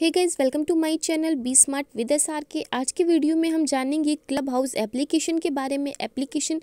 hey guys welcome to my channel be smart with S R K आज के video में हम जानेंगे क्लब हाउस एप्लीकेशन के बारे में एप्लीकेशन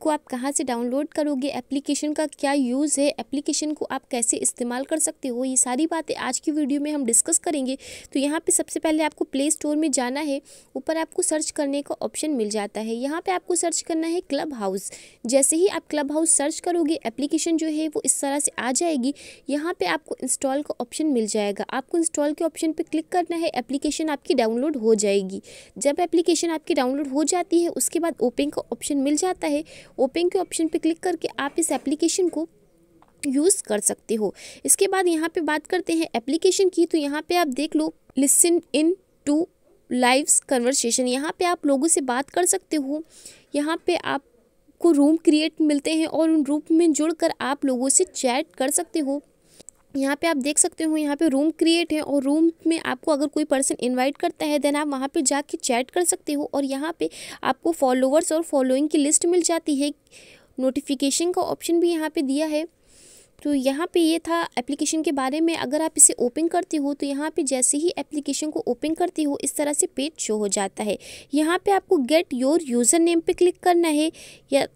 को आप कहाँ से डाउनलोड करोगे एप्लीकेशन का क्या यूज़ है एप्लीकेशन को आप कैसे इस्तेमाल कर सकते हो ये सारी बातें आज की वीडियो में हम डिस्कस करेंगे तो यहाँ पे सबसे पहले आपको प्ले स्टोर में जाना है ऊपर आपको सर्च करने का ऑप्शन मिल जाता है यहाँ पर आपको सर्च करना है क्लब हाउस जैसे ही आप क्लब हाउस सर्च करोगे एप्लीकेशन जो है वो इस तरह से आ जाएगी यहाँ पर आपको इंस्टॉल का ऑप्शन मिल जाएगा आपको इंस्टॉल के ऑप्शन पर क्लिक करना है एप्लीकेशन आपकी डाउनलोड हो जाएगी जब एप्लीकेशन आपकी डाउनलोड हो जाती है उसके बाद ओपन का ऑप्शन मिल जाता है ओपन के ऑप्शन पे क्लिक करके आप इस एप्लीकेशन को यूज़ कर सकते हो इसके बाद यहाँ पे बात करते हैं एप्लीकेशन की तो यहाँ पे आप देख लो listen in to lives conversation यहाँ पे आप लोगों से बात कर सकते हो यहाँ पे आपको रूम क्रिएट मिलते हैं और उन रूप में जुड़कर आप लोगों से चैट कर सकते हो यहाँ पे आप देख सकते हो यहाँ पे रूम क्रिएट है और रूम में आपको अगर कोई पर्सन इनवाइट करता है देन आप वहाँ पे जाके चैट कर सकते हो और यहाँ पे आपको फॉलोवर्स और फॉलोइंग की लिस्ट मिल जाती है नोटिफिकेशन का ऑप्शन भी यहाँ पे दिया है तो यहाँ पे ये था एप्लीकेशन के बारे में अगर आप इसे ओपन करते हो तो यहाँ पे जैसे ही एप्लीकेशन को ओपन करते हो इस तरह से पेज शो हो जाता है यहाँ पे आपको गेट योर यूज़र नेम पे क्लिक करना है या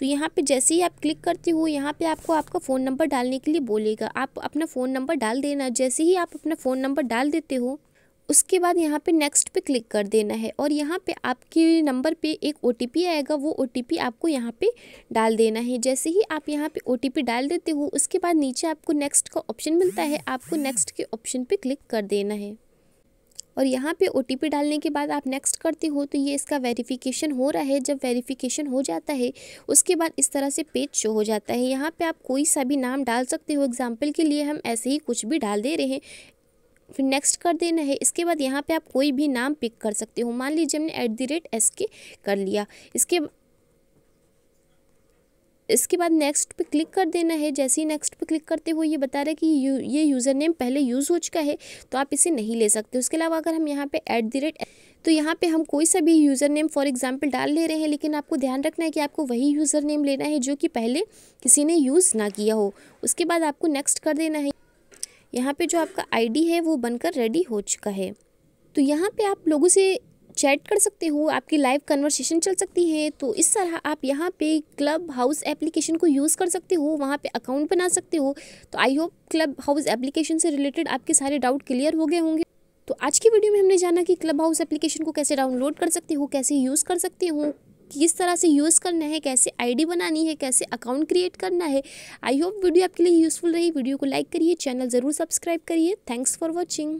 तो यहाँ पे जैसे ही आप क्लिक करते हो यहाँ पे आपको आपका फ़ोन नंबर डालने के लिए बोलेगा आप अपना फ़ोन नंबर डाल देना जैसे ही आप अपना फ़ोन नंबर डाल देते हो उसके बाद यहाँ पे नेक्स्ट पे क्लिक कर देना है और यहाँ पे आपके नंबर पे एक ओ आएगा वो ओ आपको यहाँ पे डाल देना है जैसे ही आप यहाँ पे ओ डाल देते हो उसके बाद नीचे आपको नेक्स्ट का ऑप्शन मिलता है आपको नेक्स्ट के ऑप्शन पे क्लिक कर देना है और यहाँ पे ओ डालने के बाद आप नेक्स्ट करते हो तो ये इसका वेरिफिकेशन हो रहा है जब वेरिफिकेशन हो जाता है उसके बाद इस तरह से पेज शो हो जाता है यहाँ पे आप कोई सा भी नाम डाल सकते हो एग्जाम्पल के लिए हम ऐसे ही कुछ भी डाल दे रहे हैं फिर नेक्स्ट कर देना है इसके बाद यहाँ पे आप कोई भी नाम पिक कर सकते हो मान लीजिए हमने एट दी रेट एस के कर लिया इसके इसके बाद नेक्स्ट पे क्लिक कर देना है जैसे ही नेक्स्ट पे क्लिक करते हुए ये बता रहा है कि यू, ये यूज़र नेम पहले यूज़ हो चुका है तो आप इसे नहीं ले सकते उसके अलावा अगर हम यहाँ पे ऐट द रेट तो यहाँ पे हम कोई सा भी यूज़र नेम फॉर एग्जांपल डाल ले रहे हैं लेकिन आपको ध्यान रखना है कि आपको वही यूज़र नेम लेना है जो कि पहले किसी ने यूज़ ना किया हो उसके बाद आपको नेक्स्ट कर देना है यहाँ पर जो आपका आई है वो बनकर रेडी हो चुका है तो यहाँ पर आप लोगों से चैट कर सकते हो आपकी लाइव कन्वर्सेशन चल सकती है तो इस तरह आप यहाँ पे क्लब हाउस एप्लीकेशन को यूज़ कर सकते हो वहाँ पे अकाउंट बना सकते हो तो I hope Clubhouse application से रिलेटेड आपके सारे डाउट क्लियर हो गए होंगे तो आज की वीडियो में हमने जाना कि क्लब हाउस एप्लीकेशन को कैसे डाउनलोड कर सकते हो कैसे यूज़ कर सकते हो किस तरह से यूज़ करना है कैसे आईडी बनानी है कैसे अकाउंट क्रिएट करना है आई होप वीडियो आपके लिए यूज़फुल रही वीडियो को लाइक करिए चैनल ज़रूर सब्सक्राइब करिए थैंक्स फॉर वॉचिंग